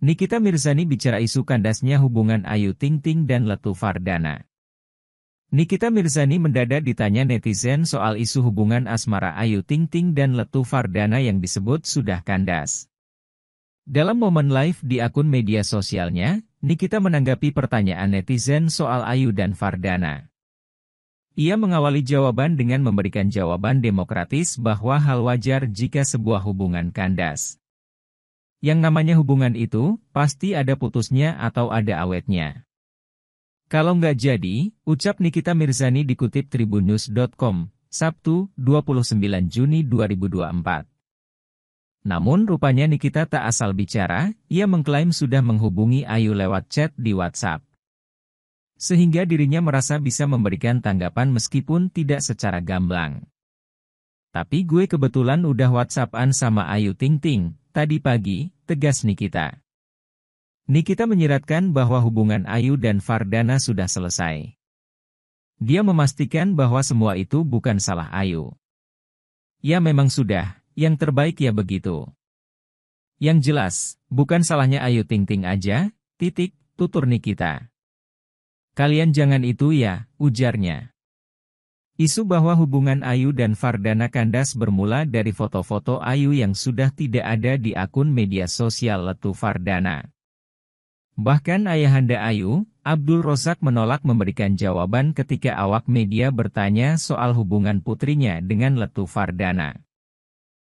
Nikita Mirzani bicara isu kandasnya hubungan Ayu Ting Ting dan Letu Fardana. Nikita Mirzani mendadak ditanya netizen soal isu hubungan asmara Ayu Ting Ting dan Letu Fardana yang disebut sudah kandas. Dalam momen live di akun media sosialnya, Nikita menanggapi pertanyaan netizen soal Ayu dan Fardana. Ia mengawali jawaban dengan memberikan jawaban demokratis bahwa hal wajar jika sebuah hubungan kandas. Yang namanya hubungan itu, pasti ada putusnya atau ada awetnya. Kalau nggak jadi, ucap Nikita Mirzani dikutip tribunnews.com, Sabtu, 29 Juni 2024. Namun rupanya Nikita tak asal bicara, ia mengklaim sudah menghubungi Ayu lewat chat di WhatsApp. Sehingga dirinya merasa bisa memberikan tanggapan meskipun tidak secara gamblang. Tapi gue kebetulan udah WhatsApp-an sama Ayu Ting Ting, tadi pagi, tegas Nikita. Nikita menyiratkan bahwa hubungan Ayu dan Fardana sudah selesai. Dia memastikan bahwa semua itu bukan salah Ayu. Ya memang sudah, yang terbaik ya begitu. Yang jelas, bukan salahnya Ayu Ting Ting aja, titik, tutur Nikita. Kalian jangan itu ya, ujarnya. Isu bahwa hubungan Ayu dan Fardana kandas bermula dari foto-foto Ayu yang sudah tidak ada di akun media sosial Letu Fardana. Bahkan ayahanda Ayu, Abdul Rozak menolak memberikan jawaban ketika awak media bertanya soal hubungan putrinya dengan Letu Fardana.